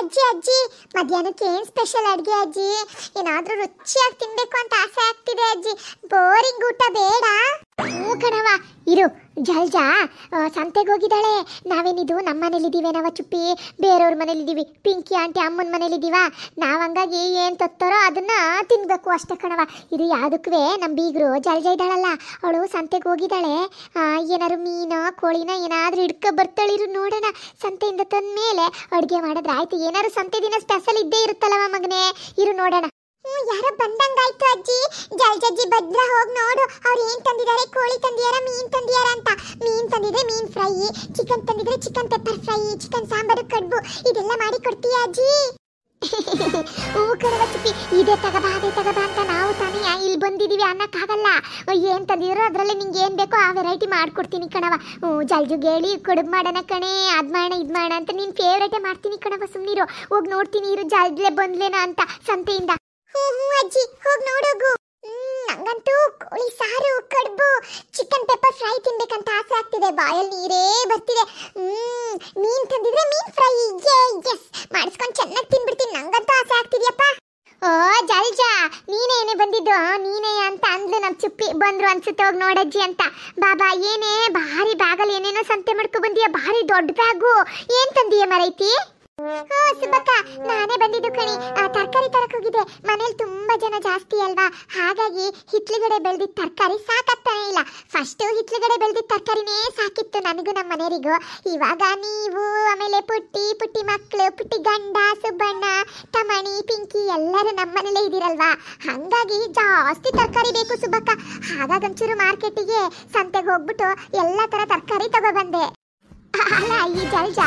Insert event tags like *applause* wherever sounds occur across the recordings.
ಅಜ್ಜಿ ಅಜ್ಜಿ ಮಧ್ಯಾಹ್ನಕ್ಕೆ ಏನು ಸ್ಪೆಷಲ್ ಅಡುಗೆ ಅಜ್ಜಿ ಏನಾದರೂ ರುಚಿಯಾಗಿ ತಿನ್ನಬೇಕು ಅಂತ ಆಸೆ ಆಗ್ತಿದೆ ಅಜ್ಜಿ ಬೋರಿಂಗ್ ಊಟ ಬೇಡ ಹ್ಞೂ ಕಣವ ಇರು ಜಲ್ಜಾ ಸಂತೆಗೆ ಹೋಗಿದ್ದಾಳೆ ನಾವೇನಿದು ನಮ್ಮ ಮನೇಲಿದ್ದೀವಿ ನಾವು ಚುಪ್ಪಿ ಬೇರೆಯವ್ರ ಮನೇಲಿದ್ದೀವಿ ಪಿಂಕಿ ಆಂಟಿ ಅಮ್ಮನ ಮನೇಲಿದ್ದೀವ ನಾವು ಹಂಗಾಗಿ ಏನು ತತ್ತಾರೋ ಅದನ್ನು ತಿನ್ಬೇಕು ಅಷ್ಟೇ ಕಣವ ಇದು ಯಾವುದಕ್ಕೂ ನಮ್ಮ ಬೀಗರು ಜಲ್ಜ ಇದ್ದಾಳಲ್ಲ ಅವಳು ಸಂತೆಗೆ ಹೋಗಿದ್ದಾಳೆ ಏನಾದ್ರು ಮೀನು ಕೋಳಿನ ಏನಾದರೂ ಹಿಡ್ಕೊ ಬರ್ತಾಳಿರು ನೋಡೋಣ ಸಂತೆಯಿಂದ ತಂದ ಮೇಲೆ ಅಡುಗೆ ಮಾಡಿದ್ರೆ ಆಯಿತು ಏನಾದ್ರು ಸಂತೆ ದಿನ ಸ್ಪೆಷಲ್ ಇದ್ದೇ ಇರುತ್ತಲ್ಲವ ಮಗನೇ ಇರು ನೋಡೋಣ ಯಾರೋ ಬಂದಂಗಾಯ್ತು ಅಜ್ಜಿ ಜಲ್ಜಜ್ಜಿ ಬದ್ರ ಹೋಗಿ ನೋಡು ಅವ್ರು ಏನ್ ತಂದಿದ್ದಾರೆ ಕೋಳಿ ತಂದಿಯಾರ ಮೀನ್ ತಂದಿಯಾರ ಅಂತ ಮೀನ್ ತಂದಿದ್ರೆ ಮೀನ್ ಫ್ರೈ ಚಿಕನ್ ತಂದಿದ್ರೆ chicken pepper fry chicken sambar ಕಡುಬು ಇದೆಲ್ಲ ಮಾಡಿ ಕೊಡ್ತೀಯ ಅಜ್ಜಿ *laughs* ಹೂ ಕಡುವ ಚಿಪ್ಪಿ ಇದೇ ತಗಬಾ ಅದೇ ತಗಬಾ ಅಂತ ನಾವು ತಾನೇ ಇಲ್ಲಿ ಬಂದಿದೀವಿ ಅನ್ನಕ್ಕಾಗಲ್ಲ ಏನ್ ತಂದಿದ್ರು ಅದ್ರಲ್ಲಿ ನಿಂಗೆ ಏನ್ ಬೇಕೋ ಆ ವೆರೈಟಿ ಮಾಡ್ಕೊಡ್ತೀನಿ ಕಣವ ಹ್ಞೂ ಜಲ್ಜುಗೆ ಹೇಳಿ ಕಡುಬು ಮಾಡೋಣ ಕಣೆ ಅದ್ ಮಾಡೋಣ ಇದ್ ಮಾಡೋಣ ಅಂತ ನಿನ್ ಫೇವ್ರೇಟೇ ಮಾಡ್ತೀನಿ ಕಣವ ಸುಮ್ಮನಿರು ಹೋಗಿ ನೋಡ್ತೀನಿ ಇರು ಜಲ್ಜಲೆ ಬಂದ್ಲೇನ ಅಂತ ಸಂತೆಯಿಂದ ಹೂ ಅಜ್ಜಿ ಹೋಗ್ ನೋಡೋಗು ನಂಗಂತೂ ಕೋಳಿ ಸಾರು ಕಡುಬು ಚಿಕನ್ ಪೆಪ್ಪರ್ ಫ್ರೈ ತಿನ್ಬೇಕಂತ ಆಸೆ ಆಗ್ತಿದೆ ಬಾಯಲ್ಲಿ ನೀರೇ ಬರ್ತಿದೆ ಹ್ಮ್ ಮೀನ್ ತಂದಿದ್ರೆ ಮೀನ್ ಫ್ರೈ ಎಸ್ ಮಾಡಿಸ್ಕೊಂಡು ಚೆನ್ನಾಗಿ ತಿನ್ಬಿಡ್ತೀನಿ ನಂಗಂತೂ ಆಸೆ ಆಗ್ತಿದ್ಯಪ್ಪ ಓ ಜಲ್ಜಾ ಏನೇ ಬಂದಿದ್ದು ನೀನೇ ಅಂತ ಅಂದ್ಲು ನಮ್ಮ ಚುಪ್ಪಿ ಬಂದ್ರು ಅನ್ಸುತ್ತೆ ಹೋಗಿ ನೋಡಜ್ಜಿ ಅಂತ ಬಾಬಾ ಏನೇ ಭಾರಿ ಬ್ಯಾಗಲ್ಲಿ ಏನೇನೋ ಸಂತೆ ಮಾಡ್ಕೊ ಬಂದಿಯಾ ಭಾರಿ ದೊಡ್ಡ ಬ್ಯಾಗು ಏನ್ ತಂದಿಯ ಮರೈತಿ ಸುಬ್ಬಕ್ಕ ನಾನೇ ಬಂದಿದ್ದು ಕಣಿ ಆ ತರಕಾರಿ ತರಕ್ ಹೋಗಿದ್ದೆ ಮನೇಲಿ ತುಂಬಾ ಜನ ಜಾಸ್ತಿ ಅಲ್ವಾ ಹಾಗಾಗಿ ಹಿತ್ಲುಗಡೆ ಬೆಳೆದಿದ್ದ ತರಕಾರಿ ಸಾಕಾಗ್ತಾನೆ ಇಲ್ಲ ಫಸ್ಟ್ ಹಿತ್ಲುಗಡೆ ಬೆಳೆದಿದ್ದ ತರಕಾರಿನೇ ಸಾಕಿತ್ತು ನನಗೂ ನಮ್ಮ ಮನೆಯರಿಗೂ ಇವಾಗ ನೀವು ಆಮೇಲೆ ಪುಟ್ಟಿ ಪುಟ್ಟಿ ಮಕ್ಕಳು ಪುಟ್ಟಿ ಗಂಡ ಸುಬ್ಬಣ್ಣ ತಮಣಿ ಪಿಂಕಿ ಎಲ್ಲರೂ ನಮ್ಮ ಮನೇಲೇ ಇದ್ದೀರಲ್ವಾ ಹಾಗಾಗಿ ಜಾಸ್ತಿ ತರಕಾರಿ ಬೇಕು ಸುಬ್ಬಕ್ಕ ಹಾಗಾಗಂಚೂರು ಮಾರ್ಕೆಟಿಗೆ ಸಂತೆಗೆ ಹೋಗ್ಬಿಟ್ಟು ಎಲ್ಲ ತರ ತರಕಾರಿ ಬಂದೆ ಅಲ್ಲ ಈ ಜಲ್ಜ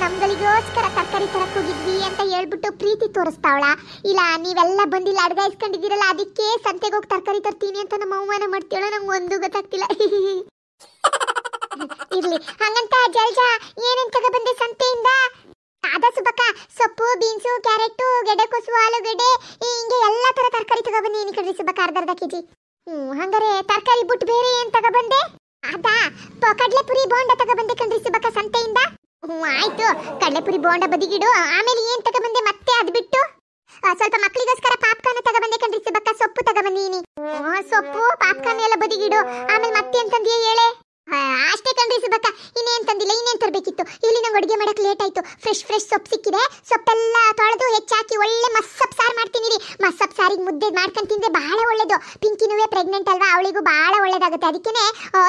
ನಮ್ಗಳಿಗೋಸ್ಕರ ತರಕಾರಿ ತರ ಹೋಗಿದ್ವಿ ಅಂತ ಹೇಳ್ಬಿಟ್ಟು ಪ್ರೀತಿ ತೋರಿಸ್ತಾವಳ ಇಲ್ಲ ನೀವೆಲ್ಲ ಬಂದಿಲ್ಲ ಅಡ್ಗ ಇಸ್ಕೊಂಡಿದ್ದೀರಲ್ಲ ಅದಕ್ಕೆ ಸಂತೆಗೆ ಹೋಗಿ ತರಕಾರಿ ತರ್ತೀನಿ ಅಂತ ನಮ್ಮ ಅವಮಾನ ಮಾಡ್ತೀವಳ ನಂಗೆ ಒಂದು ಗೊತ್ತಾಗ್ತಿಲ್ಲ *laughs* ಇರ್ಲಿ ಹಂಗಂತ ಜಲ್ಜ ಏನೇನ್ ತಗ ಬಂದೆ ಸಂತೆಯಿಂದ ಅದ ಸುಬಕ್ಕ ಸೊಪ್ಪು ಬೀನ್ಸು ಕ್ಯಾರೆಟ್ ಗೆಡ್ಡೆಕೋಸು ಆಲೂಗೆಡ್ಡೆ ಹಿಂಗೆ ಎಲ್ಲ ತರ ತರಕಾರಿ ತಗೊಬಂದಿ ಏನಿ ಕಡ್ರಿ ಸುಬಕ್ಕ ಅರ್ಧ ಅರ್ಧ ಕೆಜಿ ಹಂಗಾರೆ ತರಕಾರಿ ಬಿಟ್ಟು ಬೇರೆ ಏನ್ ಬಂದೆ ಅದಾ ಕಡಲೆಪುರಿ ಬೋಂಡ ತಗೊಬಂದೆ ಕಣ್ರಿ ಸುಬಕ ಸಂತೆಯಿಂದ ಆಯ್ತು ಕಡಲೆಪುರಿ ಬೋಂಡ ಬದಿಗಿಡು ಆಮೇಲೆ ಏನ್ ತಗೊಬಂದೆ ಮತ್ತೆ ಅದ್ ಬಿಟ್ಟು ಸ್ವಲ್ಪ ಮಕ್ಕಳಿಗೋಸ್ಕರ ಪಾಪ್ಕಾರ್ನ್ ತಗೊಬಂದೆ ಕಣ್ರಿ ಸುಬಕ ಸೊಪ್ಪು ತಗೊಬಂದೀನಿ ಸೊಪ್ಪು ಪಾಪ್ಕಾರ್ನ್ ಎಲ್ಲ ಬದಿಗಿಡು ಆಮೇಲೆ ಮತ್ತೆ ಏನ್ ತಂದಿಯೇ ಹೇಳೆ ಅಷ್ಟೇ ಕಣ್ರಿ ಸುಬಕ ಇನ್ನೇನ್ ತಂದಿಲ್ಲ ಇನ್ನೇನ್ ತರಬೇಕಿತ್ತು ಇಲ್ಲಿ ನಂಗೆ ಅಡುಗೆ ಮಾಡಕ್ ಲೇಟ್ ಆಯ್ತು ಫ್ರೆಶ್ ಫ್ರೆಶ್ ಸೊಪ್ಪು ಸಿಕ್ಕಿದೆ ಸೊಪ್ಪೆಲ್ಲ ಮುದ್ದೆ ಮಾಡ್ಕೊಂಡು ತಿಂದ್ರೆ ಬಹಳ ಒಳ್ಳೇದು ಪಿಂಕಿನೂ ಪ್ರೆಗ್ನೆಂಟ್ ಅಲ್ವಾ ಅವಳಿಗೂ ಬಹಳ ಒಳ್ಳೇದಾಗುತ್ತೆ ಅದಕ್ಕೇ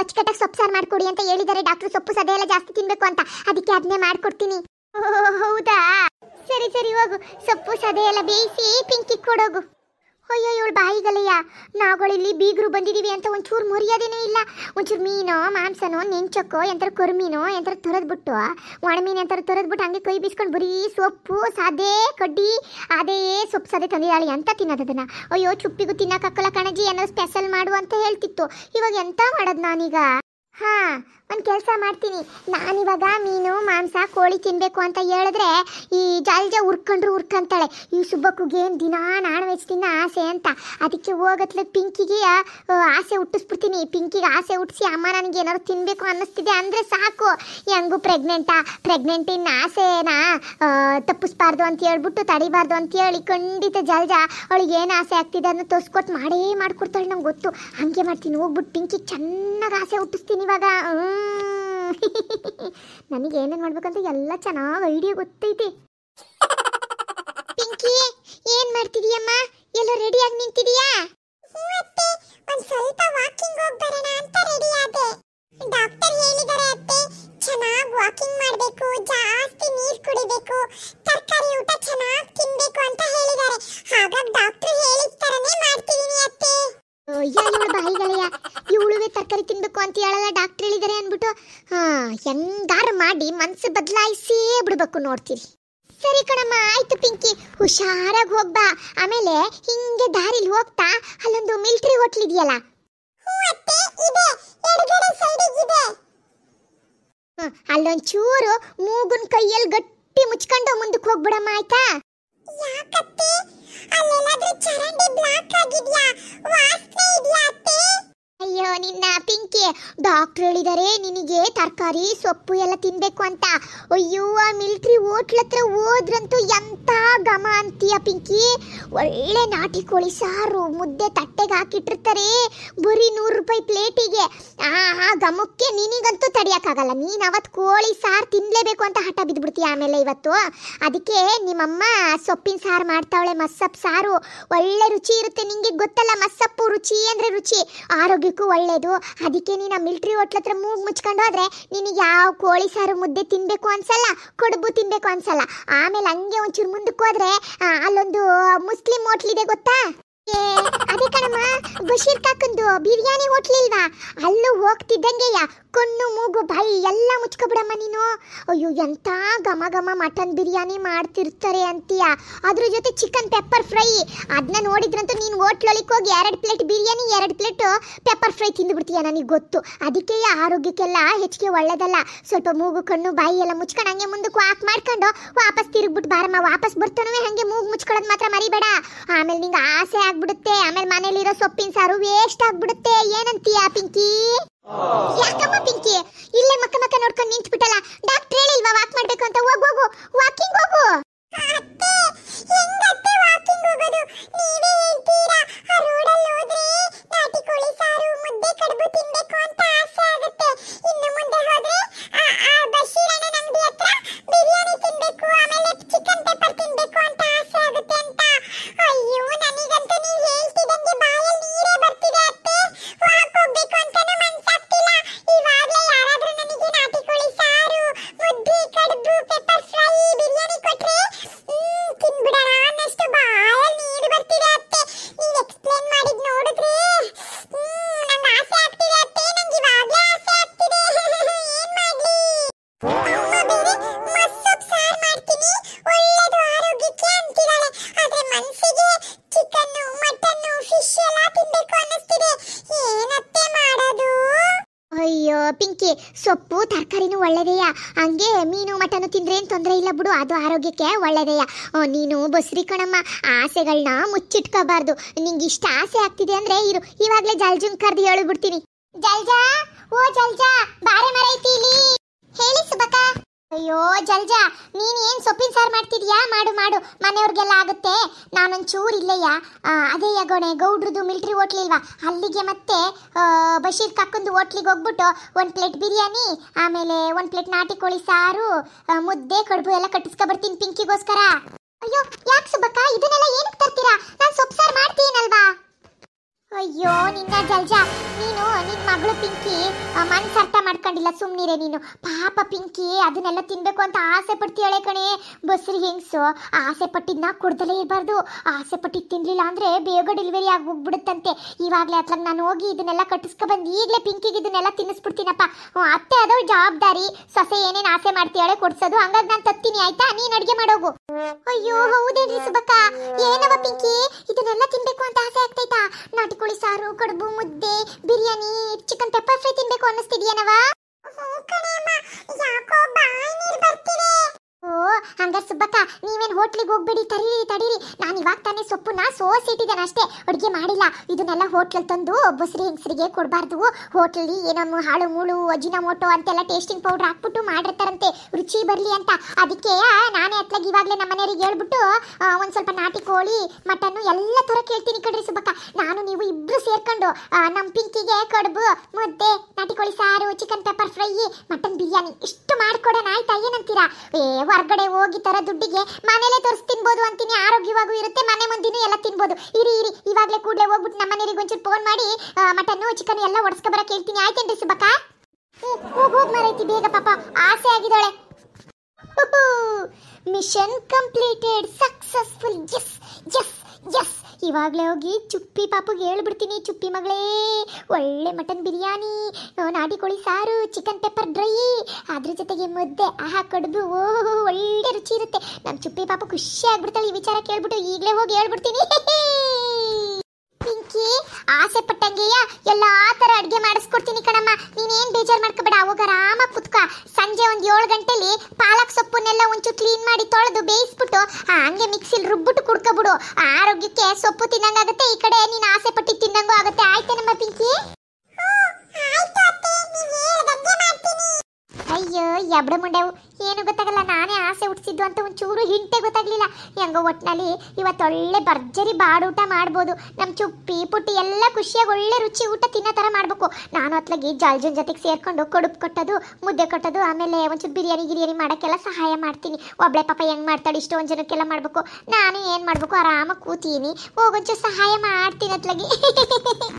ಅಚ್ಚುಕಟ್ಟಾಗಿ ಸೊಪ್ಪು ಸಾರು ಮಾಡ್ಕೊಡಿ ಅಂತ ಹೇಳಿದ್ದಾರೆ ಡಾಕ್ಟರ್ ಸೊಪ್ಪು ಸದೆ ಎಲ್ಲ ಜಾಸ್ತಿ ತಿನ್ಬೇಕು ಅಂತ ಅದಕ್ಕೆ ಅದನ್ನೇ ಮಾಡ್ಕೊಡ್ತೀನಿ ಹೌದಾ ಸರಿ ಸರಿ ಹೋಗು ಸೊಪ್ಪು ಸದೆ ಎಲ್ಲ ಬೇಯಿಸಿ ಪಿಂಕಿ ಕೊಡೋಗು ಅಯ್ಯೋ ಇವಳು ಬಾಯಿಗಲಯ್ಯ ನಾವುಗಳಿಲ್ಲಿ ಬೀಗರು ಬಂದಿದ್ದೀವಿ ಅಂತ ಒಂಚೂರು ಮುರಿಯೋದೇನೇ ಇಲ್ಲ ಒಂಚೂರು ಮೀನೋ ಮಾಂಸನೋ ನೆಂಚಕ್ಕೋ ಎಂತರ ಕೊರ್ಮೀನೋ ಎಂತರ ತೊರೆದ್ಬಿಟ್ಟು ಒಣಮೀನು ಎಂತರ ಬಿಟ್ಟು ಹಂಗೆ ಕೈ ಬೀಸ್ಕೊಂಡು ಬರೀ ಸೊಪ್ಪು ಸಾದೇ ಕಡ್ಡಿ ಅದೇ ಸೊಪ್ಪು ಸಾದೆ ತಂದಿದ್ದಾಳೆ ಅಂತ ತಿನ್ನೋದನ್ನ ಅಯ್ಯೋ ಚುಪ್ಪಿಗೂ ತಿನ್ನೋಕ್ಕಾಗಲ್ಲ ಕಣಜಿ ಏನೋ ಸ್ಪೆಷಲ್ ಮಾಡು ಅಂತ ಹೇಳ್ತಿತ್ತು ಇವಾಗ ಎಂತ ಮಾಡೋದು ನಾನೀಗ ಹಾಂ ಒಂದು ಕೆಲಸ ಮಾಡ್ತೀನಿ ನಾನಿವಾಗ ಮೀನು ಮಾಂಸ ಕೋಳಿ ತಿನ್ನಬೇಕು ಅಂತ ಹೇಳಿದ್ರೆ ಈ ಜಾಲ್ಜ ಉರ್ಕೊಂಡ್ರು ಹುರ್ಕಂತಾಳೆ ಈ ಸುಬ್ಬಕ್ಕುಗೇನು ದಿನಾ ನಾನ್ ವೆಜ್ ತಿನ್ನ ಆಸೆ ಅಂತ ಅದಕ್ಕೆ ಹೋಗತ್ಲ ಪಿಂಕಿಗೆ ಆಸೆ ಹುಟ್ಟಿಸ್ಬಿಡ್ತೀನಿ ಪಿಂಕಿಗೆ ಆಸೆ ಹುಟ್ಟಿಸಿ ಅಮ್ಮ ನನಗೆ ಏನಾದ್ರು ತಿನ್ನಬೇಕು ಅನ್ನಿಸ್ತಿದೆ ಅಂದರೆ ಸಾಕು ಹೆಂಗೂ ಪ್ರೆಗ್ನೆಂಟಾ ಪ್ರೆಗ್ನೆಂಟಿನ ಆಸೆನ ತಪ್ಪಿಸ್ಬಾರ್ದು ಅಂತ ಹೇಳ್ಬಿಟ್ಟು ತಡಿಬಾರ್ದು ಅಂತ ಹೇಳಿ ಖಂಡಿತ ಜಲ್ಜ ಅವಳಿಗೆ ಏನು ಆಸೆ ಆಗ್ತಿದೆ ಅನ್ನೋ ತೋರಿಸ್ಕೊಟ್ಟು ಮಾಡೇ ಮಾಡ್ಕೊಡ್ತಾಳೆ ನಂಗೆ ಗೊತ್ತು ಹಾಗೆ ಮಾಡ್ತೀನಿ ಹೋಗ್ಬಿಟ್ಟು ಪಿಂಕಿಗೆ ಚೆನ್ನಾಗಿ ಆಸೆ ಹುಟ್ಟಿಸ್ತೀನಿ ಇವಾಗ ಹ್ಞೂ *laughs* ನನಗೆ ಏನೇನು ಮಾಡ್ಬೇಕಂತ ಎಲ್ಲ ಚೆನ್ನಾಗಿ ಐಡಿಯಾ ಗೊತ್ತೈತಿ ಪಿಂಕಿ ಏನ್ ಮಾಡ್ತಿದೀಯಮ್ಮ ಎಲ್ಲ ರೆಡಿಯಾಗಿ ನಿಂತಿದೀಯಾ ಒಂದ್ ಸ್ವಲ್ಪ ವಾಕಿಂಗ್ ಹೋಗಿ ಬರೋಣ ಅಂತ ರೆಡಿ ಆದೆ ಡಾಕ್ಟರ್ ಹೇಳಿದಾರೆ ಅತ್ತೆ ಚೆನ್ನಾಗಿ ವಾಕಿಂಗ್ ಮಾಡಬೇಕು ಜಾಸ್ತಿ ನೀರು ಕುಡಿಬೇಕು ತರಕಾರಿ ಊಟ ಚೆನ್ನಾಗಿ ತಿನ್ಬೇಕು ಅಂತ ಹೇಳಿದಾರೆ ಹಾಗಾಗಿ ಡಾಕ್ಟರ್ ಹೇಳಿದ ತರನೇ ಮಾಡ್ತಿದೀನಿ ಅತ್ತೆ ಅಯ್ಯೋ ಇವಳು ಬಾಯಿಗಳಯ್ಯ ಇವಳುವೆ ತರಕಾರಿ ತಿನ್ಬೇಕು ಅಂತ ಹೇಳಲ್ಲ ಡಾಕ್ಟರ್ ಹೇಳಿದಾರೆ ಅಂದ್ಬಿಟ್ಟು ಹೆಂಗಾರು ಮಾಡಿ ಮನಸ್ಸು ಬದಲಾಯಿಸೇ ಬಿಡ್ಬೇಕು ನೋಡ್ತೀರಿ ಸರಿ ಕಣಮ್ಮ ಆಯ್ತು ಪಿಂಕಿ ಹುಷಾರಾಗಿ ಹೋಗ್ಬಾ ಆಮೇಲೆ ಹಿಂಗೆ ದಾರಿಲಿ ಹೋಗ್ತಾ ಅಲ್ಲೊಂದು ಮಿಲಿಟರಿ ಹೋಟ್ಲ್ ಇದೆಯಲ್ಲ ಅಲ್ಲೊಂಚೂರು ಮೂಗುನ್ ಕೈಯಲ್ಲಿ ಗಟ್ಟಿ ಮುಚ್ಕೊಂಡು ಮುಂದಕ್ಕೆ ಹೋಗ್ಬಿಡಮ್ಮ ಆಯ್ತಾ ಯಾಕತ್ತೆ ಅಲ್ಲೆಲ್ಲಾದ್ರೂ ಚರಂಡಿ ಬ್ಲಾಕ್ ಆಗಿದ್ಯಾ ವಾಸ್ನೆ ನಿನಗೆ ಡಾಕ್ಟ್ರ್ ಹೇಳಿದರೆ ನಿನಗೆ ತರಕಾರಿ ಸೊಪ್ಪು ಎಲ್ಲ ತಿನ್ಬೇಕು ಅಂತ ಅಯ್ಯೋ ಆ ಮಿಲ್ಟ್ರಿ ಹೋಟ್ಲ್ ಹತ್ರ ಹೋದ್ರಂತೂ ಎಂಥ ಘಮ ಅಂತೀಯ ಪಿಂಕಿ ಒಳ್ಳೆ ನಾಟಿ ಕೋಳಿ ಸಾರು ಮುದ್ದೆ ತಟ್ಟೆಗೆ ಹಾಕಿಟ್ಟಿರ್ತಾರೆ ಬರೀ ನೂರು ರೂಪಾಯಿ ಪ್ಲೇಟಿಗೆ ಆ ಆ ಘಮಕ್ಕೆ ನಿನಗಂತೂ ತಡಿಯೋಕ್ಕಾಗಲ್ಲ ನೀನು ಅವತ್ತು ಕೋಳಿ ಸಾರು ತಿನ್ಲೇಬೇಕು ಅಂತ ಹಠ ಬಿದ್ದುಬಿಡ್ತೀಯ ಆಮೇಲೆ ಇವತ್ತು ಅದಕ್ಕೆ ನಿಮ್ಮಮ್ಮ ಸೊಪ್ಪಿನ ಸಾರು ಮಾಡ್ತಾವಳೆ ಮಸ್ಸಪ್ ಸಾರು ಒಳ್ಳೆ ರುಚಿ ಇರುತ್ತೆ ನಿಂಗೆ ಗೊತ್ತಲ್ಲ ಮಸ್ಸಪ್ಪು ರುಚಿ ಅಂದ್ರೆ ರುಚಿ ಆರೋಗ್ಯಕ್ಕೂ ಒಳ್ಳೇದು ಅದಕ್ಕೆ ನೀನು ಮಿಲ್ಟ್ರಿ ಹೋಟ್ಲ ಹತ್ರ ಮೂಗ್ ಮುಚ್ಕೊಂಡು ಹೋದ್ರೆ ನಿನಗೆ ಯಾವ ಕೋಳಿ ಸಾರು ಮುದ್ದೆ ತಿನ್ಬೇಕು ಅನ್ಸಲ್ಲ ಕಡುಬು ತಿನ್ಬೇಕು ಅನ್ಸಲ್ಲ ಆಮೇಲೆ ಹಂಗೆ ಒಂಚೂರು ಮುಂದಕ್ಕೆ ಹೋದ್ರೆ ಅಲ್ಲೊಂದು ಮುಸ್ಲಿಂ ಹೋಟ್ಲಿದೆ ಗೊತ್ತಾ ಅದೇ ಕಣಮ್ಮ ಬಶೀರ್ ಕಾಕಂದು ಬಿರಿಯಾನಿ ಹೋಟ್ಲಿಲ್ವಾ ಅಲ್ಲೂ ಹೋಗ್ತಿದ್ದಂಗೆಯ ಕಣ್ಣು ಮೂಗು ಬಾಯಿ ಎಲ್ಲ ಮುಚ್ಕೊಬಿಡಮ್ಮ ನೀನು ಅಯ್ಯೋ ಎಂತ ಘಮ ಘಮ ಮಟನ್ ಬಿರಿಯಾನಿ ಮಾಡ್ತಿರ್ತಾರೆ ಅಂತೀಯ ಅದ್ರ ಜೊತೆ ಚಿಕನ್ ಪೆಪ್ಪರ್ ಫ್ರೈ ಅದನ್ನ ನೋಡಿದ್ರಂತೂ ನೀನು ಹೋಟ್ಲೊಳಗೆ ಹೋಗಿ ಎರಡು ಪ್ಲೇಟ್ ಬಿರಿಯಾನಿ ಎರಡು ಪ್ಲೇಟ್ ಪೆಪ್ಪರ್ ಫ್ರೈ ತಿಂದುಬಿಡ್ತೀಯ ನನಗೆ ಗೊತ್ತು ಅದಕ್ಕೆ ಆರೋಗ್ಯಕ್ಕೆಲ್ಲ ಹೆಚ್ಚಿಗೆ ಒಳ್ಳೇದಲ್ಲ ಸ್ವಲ್ಪ ಮೂಗು ಕಣ್ಣು ಬಾಯಿ ಎಲ್ಲ ಮುಚ್ಕೊಂಡು ಹಂಗೆ ಮುಂದಕ್ಕೆ ವಾಕ್ ಮಾಡ್ಕೊಂಡು ವಾಪಸ್ ತಿರುಗ್ಬಿಟ್ಟು ಬಾರಮ್ಮ ವಾಪಸ್ ಬರ್ತಾನೆ ಹಂಗೆ ಮೂಗು ಮುಚ್ಕೊಳ್ಳೋದು ಮಾತ್ರ ಮರಿಬೇಡ ಆಮೇಲೆ ನಿಂಗೆ ಆಸೆ ಆಗ್ಬಿಡುತ್ತೆ ಆಮೇಲೆ ಮನೇಲಿರೋ ಸೊಪ್ಪಿನ ಸಾರು ವೇಸ್ಟ್ ಆಗ್ಬಿಡುತ್ತೆ ಏನಂತೀಯ ಪಿಂಕಿ ಪಿಂಕಿ ಸೊಪ್ಪು ತರಕಾರಿನೂ ಒಳ್ಳೆಯದೆಯಾ ಹಂಗೆ ಮೀನು ಮಟನು ತಿಂದ್ರೆ ಏನು ತೊಂದರೆ ಇಲ್ಲ ಬಿಡು ಅದು ಆರೋಗ್ಯಕ್ಕೆ ಒಳ್ಳೆಯದೆಯಾ ನೀನು ಬಸ್ರಿ ಕಣಮ್ಮ ಆಸೆಗಳನ್ನ ಮುಚ್ಚಿಟ್ಕೋಬಾರ್ದು ನಿಂಗೆ ಇಷ್ಟ ಆಸೆ ಆಗ್ತಿದೆ ಅಂದ್ರೆ ಇರು ಇವಾಗಲೇ ಜಲ್ಜುನ್ ಕರ್ದು ಹೇಳಿಬಿಡ್ತೀನಿ ಜಲ್ಜಾ ಓ ಜಲ್ಜಾ ಬಾರೆ ಮರೈತಿ ಹೇಳಿ ಸುಬಕ ಅಯ್ಯೋ ಜಲ್ಜಾ ನೀನೇನು ಸೊಪ್ಪಿನ ಸಾರು ಮಾಡ್ತಿದ್ಯಾ ಮಾಡು ಮಾಡು ಮನೆಯವ್ರಿಗೆಲ್ಲ ಆಗುತ್ತೆ ನಾನೊಂಚೂರು ಇಲ್ಲಯ್ಯ ಅದೇ ಯಗೋಣೆ ಗೌಡ್ರದ್ದು ಮಿಲ್ಟ್ರಿ ಹೋಟ್ಲಿಲ್ವಾ ಅಲ್ಲಿಗೆ ಮತ್ತೆ ಬಶೀರ್ ಕಕ್ಕಂದು ಹೋಟ್ಲಿಗೆ ಹೋಗ್ಬಿಟ್ಟು ಒಂದು ಪ್ಲೇಟ್ ಬಿರಿಯಾನಿ ಆಮೇಲೆ ಒಂದು ಪ್ಲೇಟ್ ನಾಟಿ ಕೋಳಿ ಸಾರು ಮುದ್ದೆ ಕಡುಬು ಎಲ್ಲ ಕಟ್ಟಿಸ್ಕೊಬರ್ತೀನಿ ಪಿಂಕಿಗೋಸ್ಕರ ಅಯ್ಯೋ ಯಾಕೆ ಸುಬ್ಬಕ್ಕ ಇದನ್ನೆಲ್ಲ ಏನಕ್ಕೆ ತರ್ತೀರಾ ನಾನು ಸೊಪ್ಪು ಸಾರು ಮಾಡ್ತೀನಲ್ವಾ ಅಯ್ಯೋ ನಿನ್ನ ಜಲ್ಜಾ ನಿನ್ ಮಗಳು ಪಿಂಕಿ ಮನಸ್ಸು ಅರ್ಥ ಮಾಡ್ಕೊಂಡಿಲ್ಲ ಸುಮ್ಮನಿರೆ ನೀನು ಪಾಪ ಪಿಂಕಿ ಅದನ್ನೆಲ್ಲ ತಿನ್ಬೇಕು ಅಂತ ಆಸೆ ಪಡ್ತೀಯಳೆ ಕಣೆ ಬಸ್ರಿ ಹೆಂಗ್ಸು ಆಸೆ ಪಟ್ಟಿದ್ನ ಕುಡ್ದಲೇ ಇರಬಾರ್ದು ಆಸೆ ಪಟ್ಟಿದ್ ತಿನ್ಲಿಲ್ಲ ಅಂದ್ರೆ ಬೇಗ ಡೆಲಿವರಿ ಆಗಿ ಹೋಗ್ಬಿಡುತ್ತಂತೆ ಇವಾಗಲೇ ಅತ್ಲಾಗ ನಾನು ಹೋಗಿ ಇದನ್ನೆಲ್ಲ ಕಟ್ಟಿಸ್ಕೊ ಬಂದು ಈಗಲೇ ಪಿಂಕಿಗೆ ಇದನ್ನೆಲ್ಲ ತಿನ್ನಿಸ್ಬಿಡ್ತೀನಪ್ಪ ಅತ್ತೆ ಅದೋ ಜವಾಬ್ದಾರಿ ಸೊಸೆ ಏನೇನು ಆಸೆ ಮಾಡ್ತೀಯಳೆ ಕೊಡ್ಸೋದು ಹಂಗಾಗಿ ನಾನು ತತ್ತೀನಿ ಆಯ್ತಾ ನೀನು ಅಡುಗೆ ಮಾಡೋಗು ಅಯ್ಯೋ ಹೌದೇನ್ರಿ ಸುಬಕ್ಕ ಏನವ ಪಿಂಕಿ ಇದನ್ನೆಲ್ಲ ತಿನ್ಬೇಕು ಅಂತ ಆಸೆ ಆಗ್ತೈತಾ ಕೋಳಿ ಸಾರು ಕಡುಬು ಮುದ್ದೆ ಬಿರಿಯಾನಿ ನೀ ಚಿಕನ್ ಪೆಪ್ಪರ್ ಫ್ರೈ ತಿನ್ಬೇಕು ಅನ್ನಿಸ್ತಿದ್ಯಾನವಾ ಸುಬಕ ಸುಬ್ಬಕ್ಕ ನೀವೇನು ಹೋಟ್ಲಿಗೆ ಹೋಗ್ಬೇಡಿ ತಡೀರಿ ತಡೀರಿ ನಾನು ಇವಾಗ ತಾನೇ ಸೋಸಿ ಸೋಸಿಟ್ಟಿದ್ದೇನೆ ಅಷ್ಟೇ ಅಡುಗೆ ಮಾಡಿಲ್ಲ ಇದನ್ನೆಲ್ಲ ಹೋಟ್ಲಲ್ಲಿ ತಂದು ಬಸ್ರಿ ಹೆಂಗಸರಿಗೆ ಕೊಡಬಾರ್ದು ಹೋಟ್ಲಲ್ಲಿ ಏನೋ ಹಾಳು ಮೂಳು ಮೋಟೋ ಅಂತೆಲ್ಲ ಟೇಸ್ಟಿಂಗ್ ಪೌಡರ್ ಹಾಕ್ಬಿಟ್ಟು ಮಾಡಿರ್ತಾರಂತೆ ರುಚಿ ಬರಲಿ ಅಂತ ಅದಕ್ಕೆ ನಾನೇ ಅತ್ಲಾಗಿ ಇವಾಗಲೇ ನಮ್ಮ ಮನೆಯವ್ರಿಗೆ ಹೇಳ್ಬಿಟ್ಟು ಒಂದು ಸ್ವಲ್ಪ ನಾಟಿ ಕೋಳಿ ಮಟನ್ನು ಎಲ್ಲ ಥರ ಕೇಳ್ತೀನಿ ಕಡ್ರಿ ಸುಬ್ಬಕ್ಕ ನಾನು ನೀವು ಇಬ್ಬರು ಸೇರ್ಕೊಂಡು ನಮ್ಮ ಪಿಂಕಿಗೆ ಕಡುಬು ಮುದ್ದೆ ನಾಟಿ ಕೋಳಿ ಸಾರು chicken pepper fry mutton biryani ಇಷ್ಟು ಮಾಡಿಕೊಡೋಣ ಆಯ್ತಾ ಏನಂತೀರಾ ಏ ಹೊರಗಡೆ ಹೋಗಿ ತರ ದುಡ್ಡಿಗೆ ಮನೇಲೆ ತೋರಿಸಿ ತಿನ್ಬೋದು ಅಂತೀನಿ ಆರೋಗ್ಯವಾಗೂ ಇರುತ್ತೆ ಮನೆ ಮುಂದಿನೂ ಎಲ್ಲ ತಿನ್ಬೋದು ಇರಿ ಇರಿ ಇವಾಗಲೇ ಕೂಡಲೇ ಹೋಗ್ಬಿಟ್ಟು ನಮ್ಮ ಮನೇಲಿ ಒಂಚೂರು ಫೋನ್ ಮಾಡಿ ಮಟನ್ನು ಚಿಕನ್ ಎಲ್ಲ ಒಡ್ಸ್ಕೊ ಬರಕ್ಕೆ ಹೇಳ್ತೀನಿ ಆಯ್ತೇನ್ರಿ ಅಂತ ಹೋಗಿ ಹೋಗಿ ಮರೈತಿ ಬೇಗ ಪಾಪ ಆಸೆ ಆಗಿದ್ದಾಳೆ mission completed successful yes yes yes ಇವಾಗಲೇ ಹೋಗಿ ಚುಪ್ಪಿ ಪಾಪುಗೆ ಹೇಳ್ಬಿಡ್ತೀನಿ ಚುಪ್ಪಿ ಮಗಳೇ ಒಳ್ಳೆ ಮಟನ್ ಬಿರಿಯಾನಿ ನಾಟಿ ಕೋಳಿ ಸಾರು ಚಿಕನ್ ಪೆಪ್ಪರ್ ಡ್ರೈ ಅದ್ರ ಜೊತೆಗೆ ಮುದ್ದೆ ಆಹಾ ಕಡುಬು ಓ ಒಳ್ಳೆ ರುಚಿ ಇರುತ್ತೆ ನಮ್ಮ ಚುಪ್ಪಿ ಪಾಪು ಖುಷಿ ಆಗ್ಬಿಡ್ತಾಳೆ ಈ ವಿಚಾರ ಕೇಳ್ಬಿಟ್ಟು ಈಗಲೇ ಹೋಗಿ ಹೇಳ್ಬಿಡ್ತೀನಿ *laughs* ಆಸೆ ಪಟ್ಟಂಗೆಯ ಎಲ್ಲಾ ತರ ಅಡುಗೆ ಮಾಡಿಸ್ಕೊಡ್ತೀನಿ ಕಣಮ್ಮ ನೀನೇನ್ ಬೇಜಾರ್ ಮಾಡ್ಕೋಬೇಡ ಅವಾಗ ಆರಾಮ ಕುತ್ಕ ಸಂಜೆ ಒಂದ್ ಏಳು ಗಂಟೆಲಿ ಪಾಲಕ್ ಸೊಪ್ಪನ್ನೆಲ್ಲ ಒಂಚು ಕ್ಲೀನ್ ಮಾಡಿ ತೊಳೆದು ಬೇಯಿಸ್ಬಿಟ್ಟು ಹಂಗೆ ಮಿಕ್ಸಿಲ್ ರುಬ್ಬಿಟ್ಟು ಕುಡ್ಕೊಬಿಡು ಆರೋಗ್ಯಕ್ಕೆ ಸೊಪ್ಪು ತಿನ್ನಂಗಾಗುತ್ತೆ ಈ ಕಡೆ ನೀನ್ ಆಸೆ ಪಟ್ಟಿ ತಿನ್ನಂಗೂ ಆಗುತ್ತೆ ಆಯ್ತೇನಮ್ಮ ಪಿಂಕಿ ಅಯ್ಯೋ ಎಬ್ಡ ಮುಂಡೆವು ಏನು ಗೊತ್ತಾಗಲ್ಲ ನಾನೇ ಆಸೆ ಹುಟ್ಟಿಸಿದ್ದು ಅಂತ ಒಂಚೂರು ಹಿಂಟೆ ಗೊತ್ತಾಗ್ಲಿಲ್ಲ ಹೆಂಗೋ ಒಟ್ಟಿನಲ್ಲಿ ಒಳ್ಳೆ ಭರ್ಜರಿ ಬಾಡೂಟ ಮಾಡ್ಬೋದು ನಮ್ಮ ಚುಪ್ಪಿ ಪುಟ್ಟಿ ಎಲ್ಲ ಖುಷಿಯಾಗಿ ಒಳ್ಳೆ ರುಚಿ ಊಟ ತಿನ್ನೋ ಥರ ಮಾಡಬೇಕು ನಾನು ಅತ್ಲಾಗಿ ಜಾಲ್ಜನ್ ಜೊತೆಗೆ ಸೇರ್ಕೊಂಡು ಕೊಡುಪು ಕಟ್ಟದು ಮುದ್ದೆ ಕೊಟ್ಟದು ಆಮೇಲೆ ಒಂಚೂರು ಬಿರಿಯಾನಿ ಗಿರಿಯಾನಿ ಮಾಡೋಕ್ಕೆಲ್ಲ ಸಹಾಯ ಮಾಡ್ತೀನಿ ಒಬ್ಬಳೆ ಪಾಪ ಹೆಂಗೆ ಮಾಡ್ತಾಳೆ ಇಷ್ಟೊಂದು ಜನಕ್ಕೆಲ್ಲ ಮಾಡಬೇಕು ನಾನು ಏನು ಮಾಡಬೇಕು ಆರಾಮಾಗಿ ಕೂತೀನಿ ಹೋಗೊಂಚೂರು ಸಹಾಯ ಮಾಡ್ತೀನಿ ಅತ್ಲಾಗಿ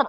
*laughs*